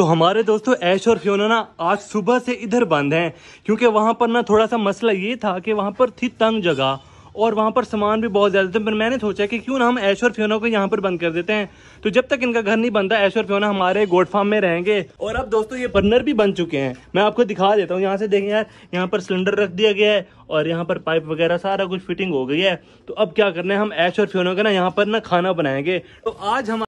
तो हमारे दोस्तों ऐश और फ्योना ना आज सुबह से इधर बंद हैं क्योंकि वहाँ पर ना थोड़ा सा मसला ये था कि वहाँ पर थी तंग जगह और वहाँ पर सामान भी बहुत ज़्यादा था पर मैंने सोचा कि क्यों ना हम ऐश और फ्योना को यहाँ पर बंद कर देते हैं तो जब तक इनका घर नहीं बनता ऐश और फ्योना हमारे गोड फार्म में रहेंगे और अब दोस्तों ये बर्नर भी बन चुके हैं मैं आपको दिखा देता हूँ यहाँ से देखें यार यहाँ पर सिलेंडर रख दिया गया है और यहाँ पर पाइप वगैरह सारा कुछ फिटिंग हो गई है तो अब क्या करना है हम ऐश और फ्योना का ना यहाँ पर ना खाना बनाएंगे तो आज हम